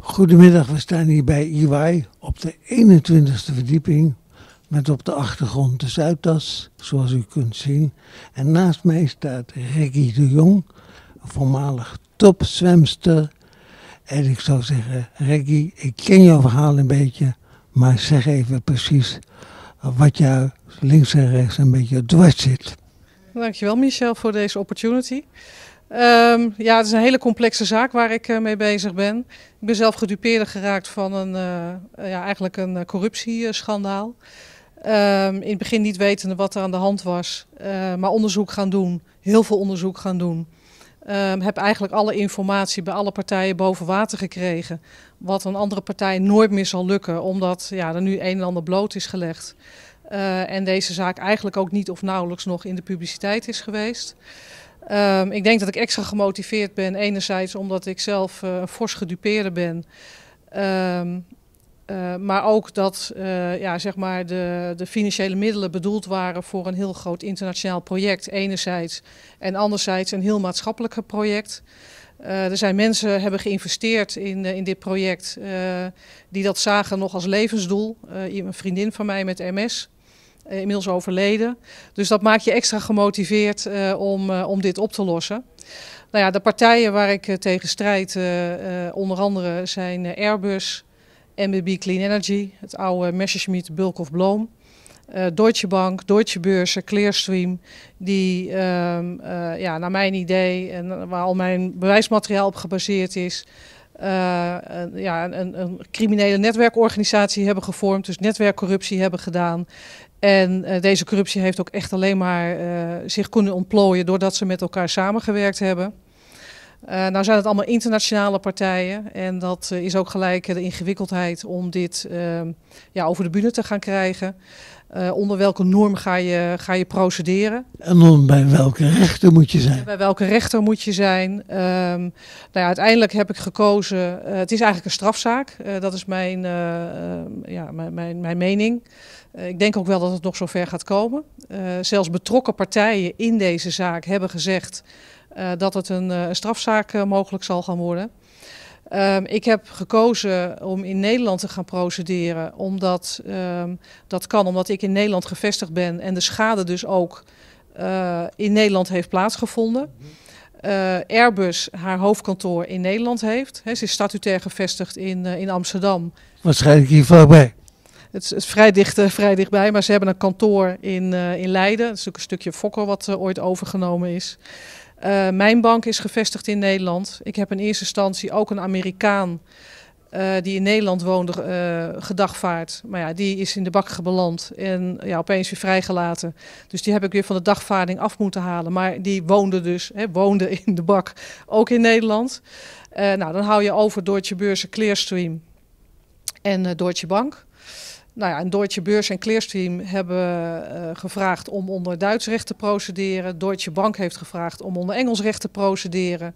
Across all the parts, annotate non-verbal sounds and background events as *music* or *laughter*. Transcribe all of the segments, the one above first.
Goedemiddag, we staan hier bij EY op de 21ste verdieping met op de achtergrond de Zuidas, zoals u kunt zien. En naast mij staat Reggie de Jong, voormalig topzwemster. En ik zou zeggen, Reggie, ik ken jouw verhaal een beetje, maar zeg even precies wat jou links en rechts een beetje dwars zit. Dankjewel Michel voor deze opportunity. Ehm, ja, het is een hele complexe zaak waar ik eh, mee bezig ben. Ik ben zelf gedupeerde geraakt van een, eh, ja, eigenlijk een eh, corruptieschandaal. Ehm, in het begin niet wetende wat er aan de hand was, maar onderzoek gaan doen, heel veel onderzoek gaan doen. Ehm, heb eigenlijk alle informatie bij alle partijen boven water gekregen. Wat een andere partij nooit meer zal lukken, omdat ja, er nu een en ander bloot is gelegd. en deze zaak eigenlijk ook niet of nauwelijks nog in de publiciteit is geweest. Ehm, ik denk dat ik extra gemotiveerd ben. Enerzijds omdat ik zelf eh, een fors gedupeerde ben. Ehm, eh, maar ook dat eh, ja, zeg maar de, de, financiële middelen bedoeld waren voor een heel groot internationaal project, enerzijds. En anderzijds een heel maatschappelijk project. er zijn mensen hebben geïnvesteerd in, in dit project die dat zagen nog als levensdoel. een vriendin van mij met MS, eh, inmiddels overleden. Dus dat maakt je extra gemotiveerd eh, om, eh, om dit op te lossen. Nou ja, de partijen waar ik tegen strijd, onder andere zijn Airbus, MBB Clean Energy, het oude Messerschmitt Bulk of Bloom. Deutsche Bank, Deutsche Beurzen, Clearstream, die ehm, ja, naar mijn idee en waar al mijn bewijsmateriaal op gebaseerd is, ja, een, een, criminele netwerkorganisatie hebben gevormd, dus netwerkcorruptie hebben gedaan en eh, deze corruptie heeft ook echt alleen maar eh, zich kunnen ontplooien doordat ze met elkaar samengewerkt hebben. Eh, nou zijn het allemaal internationale partijen en dat is ook gelijk de ingewikkeldheid om dit ehm, ja, over de bühne te gaan krijgen. onder welke norm ga je, ga je procederen? En bij welke rechter moet je zijn? bij welke rechter moet je zijn? Ehm, nou ja, uiteindelijk heb ik gekozen, het is eigenlijk een strafzaak, dat is mijn, ja, mijn, mijn mening. Eh, ik denk ook wel dat het nog zover gaat komen. Eh, zelfs betrokken partijen in deze zaak hebben gezegd eh, dat het een strafzaak mogelijk zal gaan worden. Ehm, ik heb gekozen om in Nederland te gaan procederen, omdat ehm, dat kan, omdat ik in Nederland gevestigd ben en de schade dus ook in Nederland heeft plaatsgevonden. Uh, Airbus haar hoofdkantoor in Nederland heeft. He, ze is statutair gevestigd in, in Amsterdam. Waarschijnlijk hier vlakbij. Het is, het eh, vrij, dichtbij, maar ze hebben een kantoor in, eh, in Leiden. Dat is natuurlijk een stukje Fokker wat eh, ooit overgenomen is. mijn bank is gevestigd in Nederland. Ik heb in eerste instantie ook een Amerikaan die in Nederland woonde, gedagvaard. Maar ja, die is in de bak gebeland en ja, opeens weer vrijgelaten. Dus die heb ik weer van de dagvaarding af moeten halen. Maar die woonde dus, hè, woonde *laughs* in de bak, ook in Nederland. nou, dan hou je over Deutsche Beurzen Clearstream en Deutsche Bank nou ja, en Deutsche Beurs en Clearstream hebben eh, gevraagd om onder Duits recht te procederen. Deutsche Bank heeft gevraagd om onder Engels recht te procederen.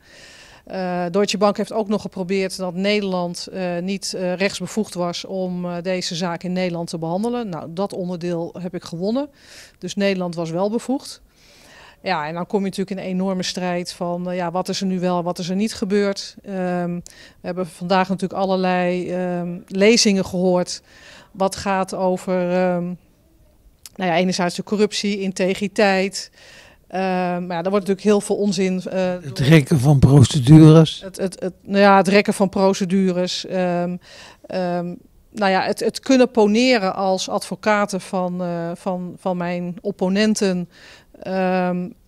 Uh, Deutsche Bank heeft ook nog geprobeerd dat Nederland eh, niet uh, rechtsbevoegd was om deze zaak in Nederland te behandelen. Nou, dat onderdeel heb ik gewonnen. Dus Nederland was wel bevoegd. Ja, en dan kom je natuurlijk in een enorme strijd van ja, wat is er nu wel wat is er niet gebeurd. Ehm, we hebben vandaag natuurlijk allerlei ehm, lezingen gehoord wat gaat over ehm, nou ja, enerzijds de corruptie, integriteit. Uh, maar ja, er wordt natuurlijk heel veel onzin. Uh, het rekken van procedures. Het, het, het, nou ja, het rekken van procedures. Ehm, nou ja, het, het kunnen poneren als advocaten van, eh, van, van mijn opponenten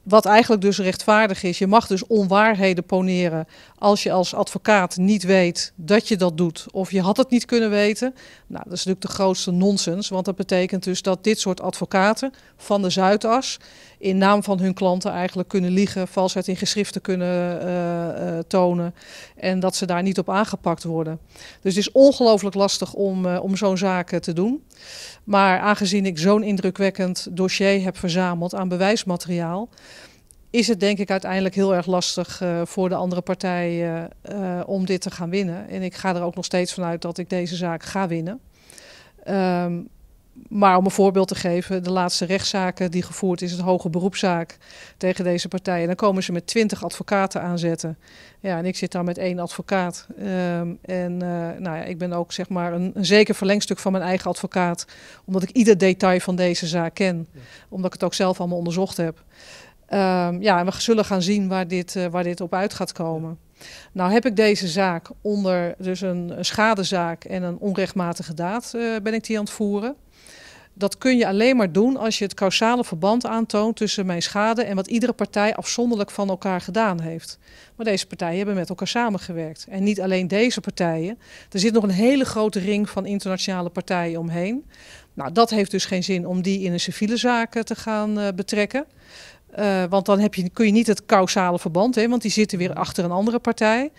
wat eigenlijk dus rechtvaardig is. Je mag dus onwaarheden poneren als je als advocaat niet weet dat je dat doet of je had het niet kunnen weten. Nou, dat is natuurlijk de grootste nonsens, want dat betekent dus dat dit soort advocaten van de Zuidas in naam van hun klanten eigenlijk kunnen liegen, valsheid in geschriften kunnen eh, eh, tonen en dat ze daar niet op aangepakt worden. Dus het is ongelooflijk lastig om, eh, om zo'n zaak te doen. Maar aangezien ik zo'n indrukwekkend dossier heb verzameld aan bewijsmateriaal, is het denk ik uiteindelijk heel erg lastig voor de andere partijen om dit te gaan winnen. En ik ga er ook nog steeds vanuit dat ik deze zaak ga winnen. Ehm, maar om een voorbeeld te geven, de laatste rechtszaken die gevoerd is, een hoge beroepszaak tegen deze partijen. Dan komen ze met twintig advocaten aanzetten. Ja, en ik zit daar met één advocaat. Ehm, en eh, nou ja, ik ben ook zeg maar een, een, zeker verlengstuk van mijn eigen advocaat, omdat ik ieder detail van deze zaak ken, omdat ik het ook zelf allemaal onderzocht heb. Ehm, ja, en we zullen gaan zien waar dit, eh, waar dit op uit gaat komen. Nou heb ik deze zaak onder dus een, schadezaak en een onrechtmatige daad eh, ben ik die aan het voeren. Dat kun je alleen maar doen als je het causale verband aantoont tussen mijn schade en wat iedere partij afzonderlijk van elkaar gedaan heeft. Maar deze partijen hebben met elkaar samengewerkt. En niet alleen deze partijen. Er zit nog een hele grote ring van internationale partijen omheen. Nou, dat heeft dus geen zin om die in een civiele zaak te gaan eh, betrekken. Eh, want dan heb je, kun je niet het causale verband, hè, want die zitten weer achter een andere partij.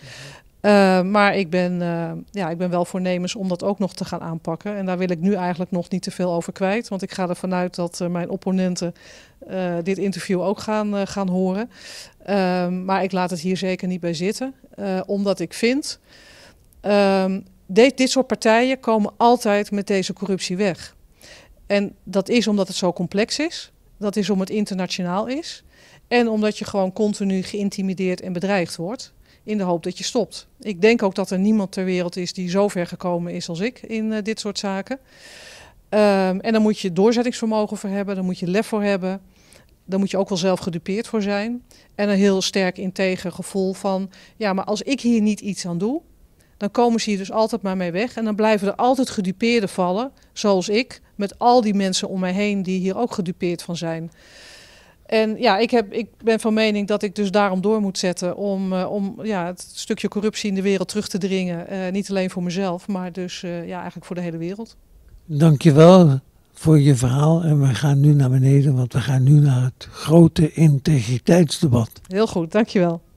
Eh, maar ik ben, eh, ja, ik ben wel voornemens om dat ook nog te gaan aanpakken. En daar wil ik nu eigenlijk nog niet te veel over kwijt. Want ik ga ervan uit dat eh, mijn opponenten dit interview ook gaan, gaan horen. Ehm, maar ik laat het hier zeker niet bij zitten. omdat ik vind, ehm, dit soort partijen komen altijd met deze corruptie weg. En dat is omdat het zo complex is. Dat is omdat het internationaal is. En omdat je gewoon continu geïntimideerd en bedreigd wordt in de hoop dat je stopt. Ik denk ook dat er niemand ter wereld is die zo ver gekomen is als ik in eh, dit soort zaken. Ehm, en dan moet je doorzettingsvermogen voor hebben, dan moet je lef voor hebben. dan moet je ook wel zelf gedupeerd voor zijn. En een heel sterk integer gevoel van, ja, maar als ik hier niet iets aan doe, dan komen ze hier dus altijd maar mee weg. En dan blijven er altijd gedupeerden vallen, zoals ik, met al die mensen om mij heen die hier ook gedupeerd van zijn. En ja, ik, heb, ik ben van mening dat ik dus daarom door moet zetten om, eh, om ja, het stukje corruptie in de wereld terug te dringen. Eh, niet alleen voor mezelf, maar dus eh, ja, eigenlijk voor de hele wereld. Dankjewel voor je verhaal en we gaan nu naar beneden, want we gaan nu naar het grote integriteitsdebat. Heel goed, dankjewel.